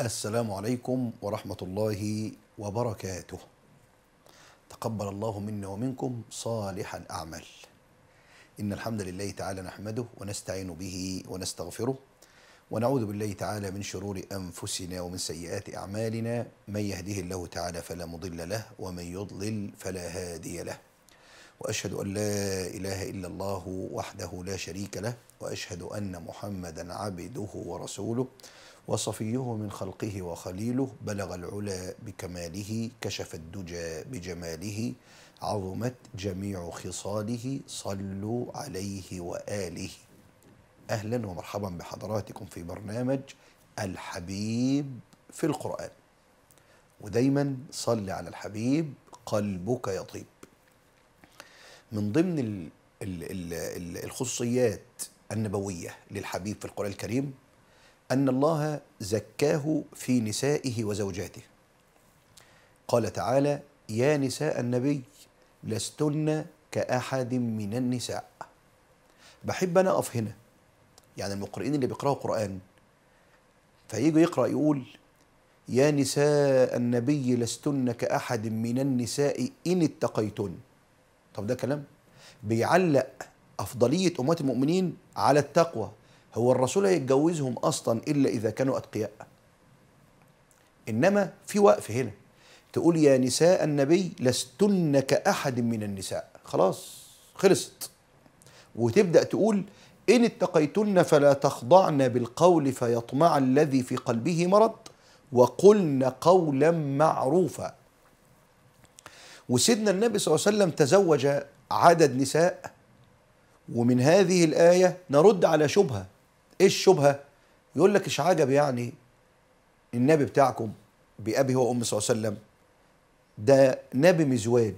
السلام عليكم ورحمة الله وبركاته. تقبل الله منا ومنكم صالح الأعمال. إن الحمد لله تعالى نحمده ونستعين به ونستغفره ونعوذ بالله تعالى من شرور أنفسنا ومن سيئات أعمالنا من يهده الله تعالى فلا مضل له ومن يضلل فلا هادي له. واشهد ان لا اله الا الله وحده لا شريك له واشهد ان محمدا عبده ورسوله وصفيه من خلقه وخليله بلغ العلا بكماله كشف الدجى بجماله عظمت جميع خصاله صلوا عليه واله اهلا ومرحبا بحضراتكم في برنامج الحبيب في القران ودايما صل على الحبيب قلبك يطيب من ضمن الخصوصيات النبويه للحبيب في القران الكريم أن الله زكاه في نسائه وزوجاته قال تعالى يا نساء النبي لستن كأحد من النساء بحب أنا أقف هنا يعني المقرئين اللي بيقرأوا قرآن فيجي يقرأ يقول يا نساء النبي لستن كأحد من النساء إن اتقيتن طب ده كلام بيعلق أفضلية أمهات المؤمنين على التقوى هو الرسول هيتجوزهم اصلا الا اذا كانوا اتقياء انما في وقف هنا تقول يا نساء النبي لستن كاحد من النساء خلاص خلصت وتبدا تقول ان اتقيتن فلا تخضعن بالقول فيطمع الذي في قلبه مرض وقلن قولا معروفا وسيدنا النبي صلى الله عليه وسلم تزوج عدد نساء ومن هذه الآية نرد على شبهة ايه الشبهه يقول لك ايش عجب يعني النبي بتاعكم بأبي هو أم صلى الله عليه وسلم ده نبي مزواج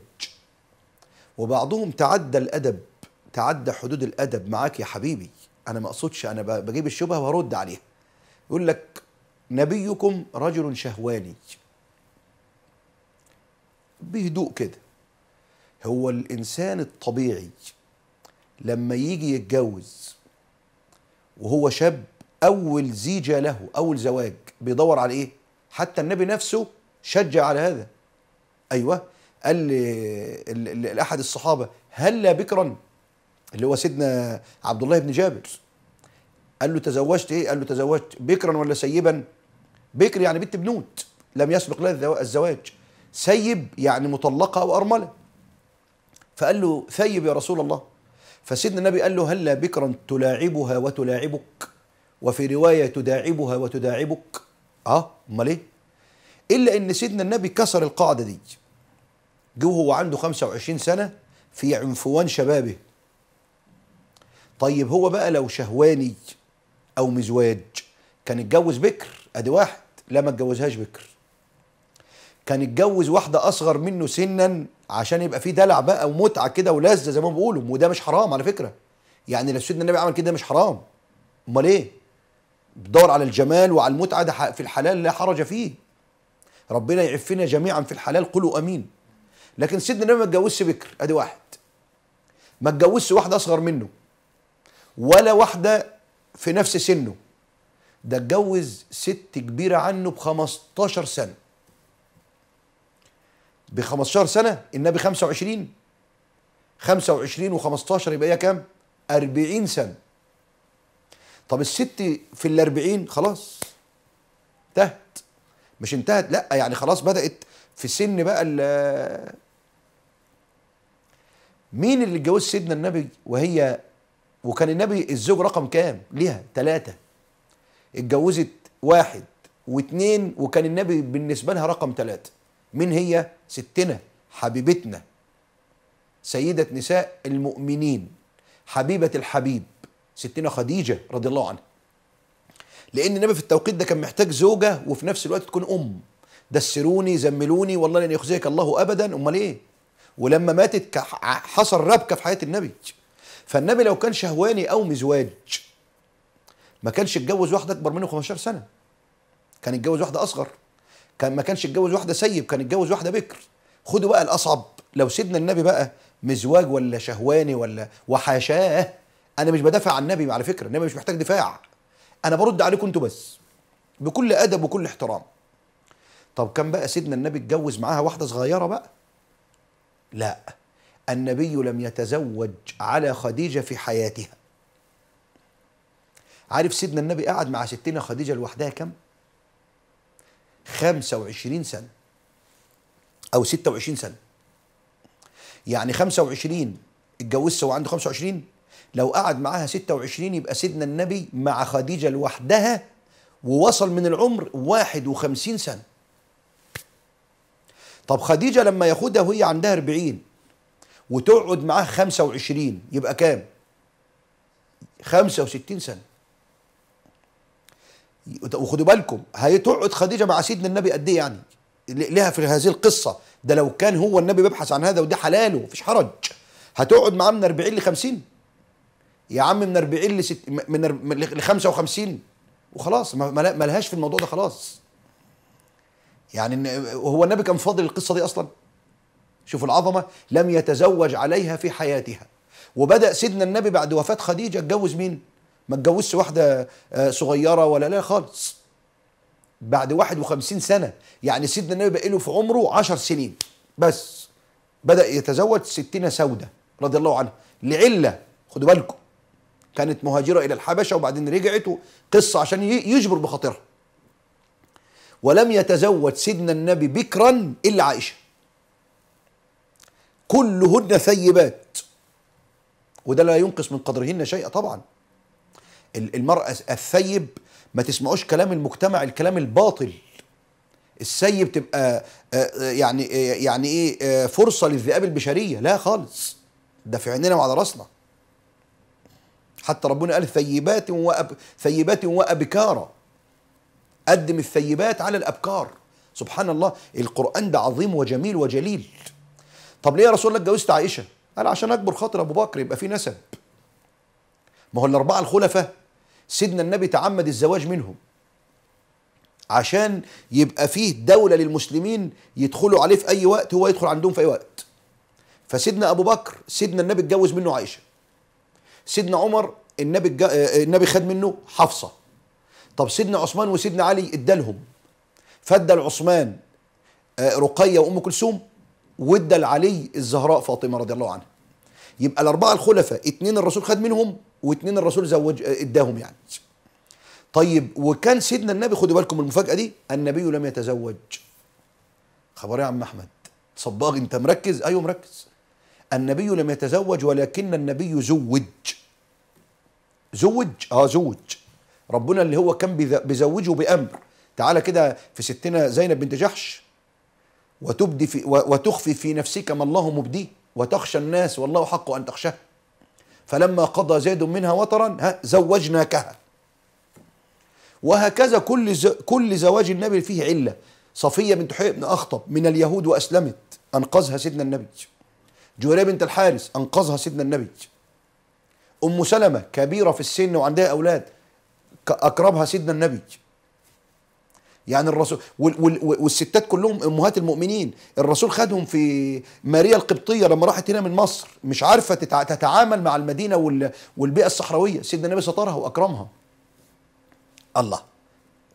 وبعضهم تعدى الأدب تعدى حدود الأدب معاك يا حبيبي أنا ما أقصدش أنا بجيب الشبهة وارد عليها يقول لك نبيكم رجل شهواني بهدوء كده هو الإنسان الطبيعي لما يجي يتجوز وهو شاب أول زيجة له أول زواج بيدور على إيه حتى النبي نفسه شجع على هذا أيوه قال لأحد الصحابة هلا بكرا اللي هو سيدنا عبد الله بن جابر قال له تزوجت ايه قال له تزوجت بكرا ولا سيبا بكر يعني بنت بنوت لم يسبق لها الزواج سيب يعني مطلقه او ارمله فقال له ثيب يا رسول الله فسيدنا النبي قال له هلا بكرا تلاعبها وتلاعبك وفي روايه تداعبها وتداعبك اه امال ايه الا ان سيدنا النبي كسر القاعده دي جه وهو عنده 25 سنه في عنفوان شبابه طيب هو بقى لو شهواني او مزواج كان اتجوز بكر ادي واحد لا ما اتجوزهاش بكر كان اتجوز واحده اصغر منه سنا عشان يبقى في دلع بقى ومتعه كده ولذه زي ما بيقولوا وده مش حرام على فكره يعني لو سيدنا النبي عمل كده مش حرام امال ايه بتدور على الجمال وعلى المتعه ده في الحلال لا حرج فيه ربنا يعفنا جميعا في الحلال قولوا امين لكن سيدنا النبي ما اتجوزش بكر ادي واحد ما اتجوزش واحده اصغر منه ولا واحده في نفس سنه ده اتجوز ست كبيره عنه ب 15 سنه ب 15 سنه النبي 25 25 و15 يبقى هي كام 40 سنه طب الست في ال40 خلاص انتهت مش انتهت لا يعني خلاص بدأت في سن بقى ال مين اللي اتجوز سيدنا النبي وهي وكان النبي الزوج رقم كام ليها ثلاثة اتجوزت واحد واثنين وكان النبي بالنسبة لها رقم ثلاثة مين هي ستنا حبيبتنا سيدة نساء المؤمنين حبيبة الحبيب ستنا خديجة رضي الله عنها لأن النبي في التوقيت ده كان محتاج زوجة وفي نفس الوقت تكون أم دسروني زملوني والله لن يخزيك الله أبدا أمال إيه ولما ماتت حصل ربكة في حياة النبي فالنبي لو كان شهواني أو مزواج ما كانش اتجوز واحدة أكبر منه 15 سنة كان اتجوز واحدة أصغر كان ما كانش اتجوز واحده سيب كان اتجوز واحده بكر خدوا بقى الاصعب لو سيدنا النبي بقى مزواج ولا شهواني ولا وحاشاه انا مش بدافع عن النبي على فكره النبي مش محتاج دفاع انا برد عليكم انتوا بس بكل ادب وكل احترام طب كان بقى سيدنا النبي اتجوز معاها واحده صغيره بقى لا النبي لم يتزوج على خديجه في حياتها عارف سيدنا النبي قعد مع ستنا خديجه لوحدها كم 25 سنة أو 26 سنة يعني 25 اتجوزت وعنده عنده 25 لو قعد معاها 26 يبقى سيدنا النبي مع خديجة لوحدها ووصل من العمر 51 سنة طب خديجة لما ياخدها وهي عندها 40 وتقعد معاه 25 يبقى كام 65 سنة وخدوا بالكم هتقعد خديجه مع سيدنا النبي قد ايه يعني لها في هذه القصه ده لو كان هو النبي بيبحث عن هذا وده حلاله مفيش حرج هتقعد معاه من 40 ل 50 يا عم من 40 ل لست... من ل 55 وخلاص ما لهاش في الموضوع ده خلاص يعني هو النبي كان فاضل القصه دي اصلا شوفوا العظمه لم يتزوج عليها في حياتها وبدا سيدنا النبي بعد وفاه خديجه اتجوز مين ما اتجوزش واحده آه، صغيره ولا لا خالص بعد 51 سنه يعني سيدنا النبي بقى له في عمره 10 سنين بس بدا يتزوج ستنا سوده رضي الله عنها لعله خدوا بالكم كانت مهاجره الى الحبشه وبعدين رجعت قصه عشان يجبر بخاطرها ولم يتزوج سيدنا النبي بكرا الا عائشه كلهن ثيبات وده لا ينقص من قدرهن شيئا طبعا المرأة الثيب ما تسمعوش كلام المجتمع الكلام الباطل السيب تبقى آه، آه، يعني آه، يعني ايه فرصه للذئاب البشريه لا خالص ده في عيننا وعلى راسنا حتى ربنا قال ثيبات وأب ثيبات وابكارا قدم الثيبات على الابكار سبحان الله القران ده عظيم وجميل وجليل طب ليه يا رسول الله اتجوزت عائشه قال عشان اكبر خاطر ابو بكر يبقى في نسب ما هو الاربعه الخلفاء سيدنا النبي تعمد الزواج منهم عشان يبقى فيه دولة للمسلمين يدخلوا عليه في أي وقت هو يدخل عندهم في أي وقت فسيدنا أبو بكر سيدنا النبي اتجوز منه عائشة سيدنا عمر النبي الج... آه، النبي خد منه حفصة طب سيدنا عثمان وسيدنا علي ادالهم فادى لعثمان آه، رقية وأم كلثوم وادى لعلي الزهراء فاطمة رضي الله عنها يبقى الأربعة الخلفاء اتنين الرسول خد منهم واتنين الرسول زوج اداهم يعني طيب وكان سيدنا النبي خدوا بالكم المفاجاه دي النبي لم يتزوج خبر يا عم احمد صباغ انت مركز ايوه مركز النبي لم يتزوج ولكن النبي زوج زوج اه زوج ربنا اللي هو كان بيزوجه بامر تعالى كده في ستنا زينب بنت جحش وتبدي في وتخفي في نفسك ما الله مبديه وتخشى الناس والله حق ان تخشاه فلما قضى زيد منها وطرا ها زوجناكها وهكذا كل ز... كل زواج النبي فيه عله صفيه بنت حي بن اخطب من اليهود واسلمت انقذها سيدنا النبي جويريه بنت الحارث انقذها سيدنا النبي ام سلمه كبيره في السن وعندها اولاد اكرمها سيدنا النبي يعني الرسول وال وال والستات كلهم امهات المؤمنين الرسول خدهم في ماريا القبطيه لما راحت هنا من مصر مش عارفه تتعامل مع المدينه وال والبيئه الصحراويه سيدنا النبي سترها واكرمها الله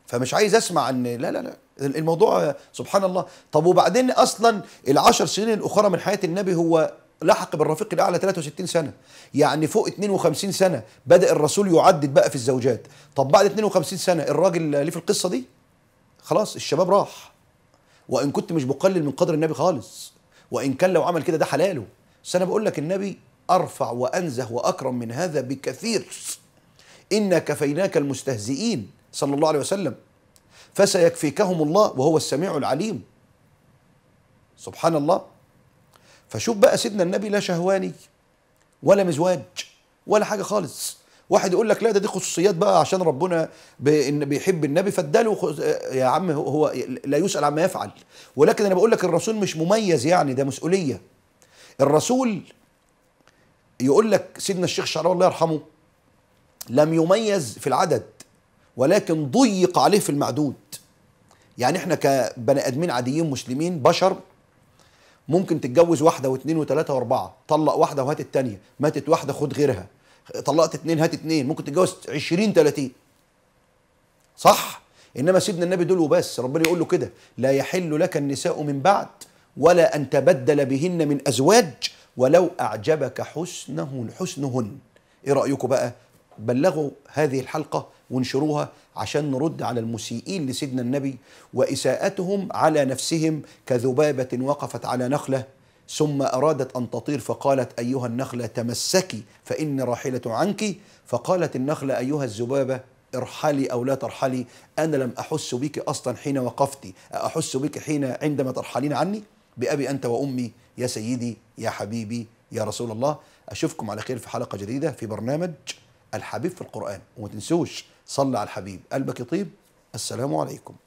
فمش عايز اسمع ان لا لا لا الموضوع سبحان الله طب وبعدين اصلا العشر سنين الاخرى من حياه النبي هو لحق بالرفيق الاعلى 63 سنه يعني فوق 52 سنه بدا الرسول يعدد بقى في الزوجات طب بعد 52 سنه الراجل ليه في القصه دي خلاص الشباب راح وان كنت مش بقلل من قدر النبي خالص وان كان لو عمل كده ده حلاله بس انا بقول لك النبي ارفع وانزه واكرم من هذا بكثير انا كفيناك المستهزئين صلى الله عليه وسلم فسيكفيكهم الله وهو السميع العليم سبحان الله فشوف بقى سيدنا النبي لا شهواني ولا مزواج ولا حاجه خالص واحد يقول لك لا ده دي خصوصيات بقى عشان ربنا بيحب النبي فاداله يا عم هو لا يسأل عما يفعل ولكن انا بقول لك الرسول مش مميز يعني ده مسؤولية الرسول يقول لك سيدنا الشيخ شعراوي الله يرحمه لم يميز في العدد ولكن ضيق عليه في المعدود يعني احنا كبني ادمين عاديين مسلمين بشر ممكن تتجوز واحده واثنين وثلاثه واربعه طلق واحده وهات الثانيه ماتت واحده خد غيرها طلقت اثنين هات اثنين ممكن تتجوز 20 30 صح انما سيدنا النبي دول وبس ربنا يقول له كده لا يحل لك النساء من بعد ولا ان تبدل بهن من ازواج ولو اعجبك حسنه حسنهن ايه رايكم بقى بلغوا هذه الحلقه وانشروها عشان نرد على المسيئين لسيدنا النبي واساءتهم على نفسهم كذبابه وقفت على نخله ثم أرادت أن تطير فقالت أيها النخلة تمسكي فإني راحلة عنك فقالت النخلة أيها الذبابة ارحلي أو لا ترحلي أنا لم أحس بك أصلا حين وقفت أحس بك حين عندما ترحلين عني بأبي أنت وأمي يا سيدي يا حبيبي يا رسول الله أشوفكم على خير في حلقة جديدة في برنامج الحبيب في القرآن وما تنسوش صلى على الحبيب قلبك يطيب السلام عليكم